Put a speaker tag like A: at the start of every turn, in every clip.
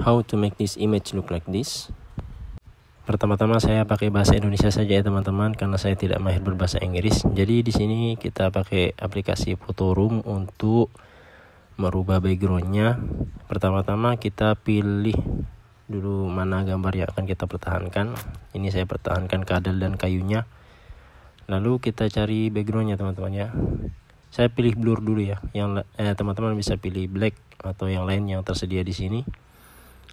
A: how to make this image look like this pertama-tama saya pakai bahasa Indonesia saja ya teman-teman karena saya tidak mahir berbahasa Inggris jadi di sini kita pakai aplikasi Photo Room untuk merubah backgroundnya pertama-tama kita pilih dulu mana gambar yang akan kita pertahankan ini saya pertahankan kadal dan kayunya lalu kita cari backgroundnya teman-teman ya saya pilih blur dulu ya yang eh, teman-teman eh, bisa pilih black atau yang lain yang tersedia di sini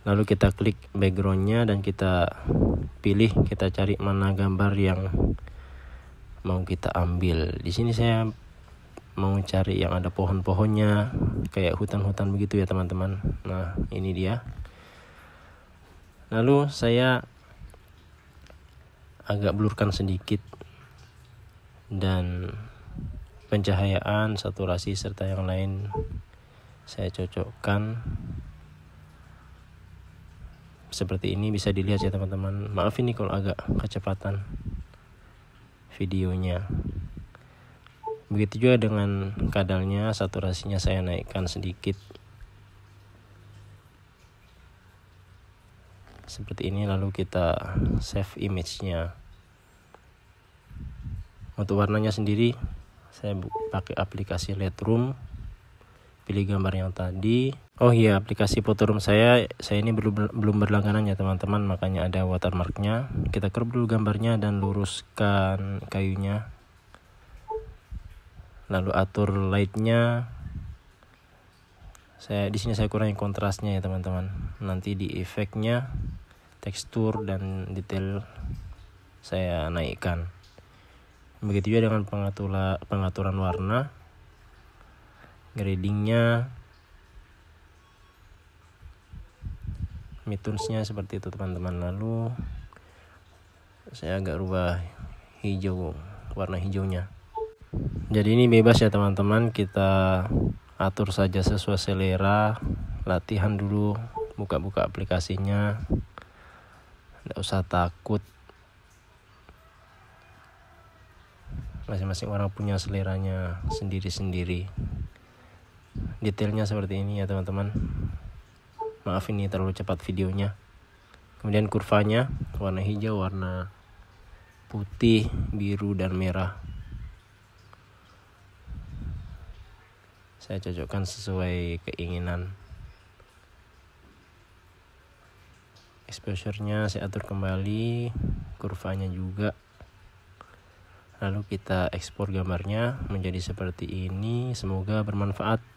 A: lalu kita klik backgroundnya dan kita pilih kita cari mana gambar yang mau kita ambil di sini saya mau cari yang ada pohon-pohonnya kayak hutan-hutan begitu ya teman-teman nah ini dia lalu saya agak blurkan sedikit dan pencahayaan saturasi serta yang lain saya cocokkan seperti ini bisa dilihat ya teman-teman maaf ini kalau agak kecepatan videonya begitu juga dengan kadalnya saturasinya saya naikkan sedikit seperti ini lalu kita save image-nya untuk warnanya sendiri saya pakai aplikasi Lightroom pilih gambar yang tadi Oh iya, aplikasi Photoroom saya saya ini belum belum berlangganan ya teman-teman, makanya ada watermarknya. Kita crop dulu gambarnya dan luruskan kayunya. Lalu atur lightnya. Saya di sini saya kurangi kontrasnya ya teman-teman. Nanti di efeknya tekstur dan detail saya naikkan. Begitu juga dengan pengatura, pengaturan warna, gradingnya, mitunsnya seperti itu teman-teman lalu saya agak rubah hijau warna hijaunya jadi ini bebas ya teman-teman kita atur saja sesuai selera latihan dulu buka-buka aplikasinya tidak usah takut masing-masing orang punya seleranya sendiri-sendiri detailnya seperti ini ya teman-teman maaf ini terlalu cepat videonya kemudian kurvanya warna hijau warna putih biru dan merah saya cocokkan sesuai keinginan exposure-nya saya atur kembali kurvanya juga lalu kita ekspor gambarnya menjadi seperti ini semoga bermanfaat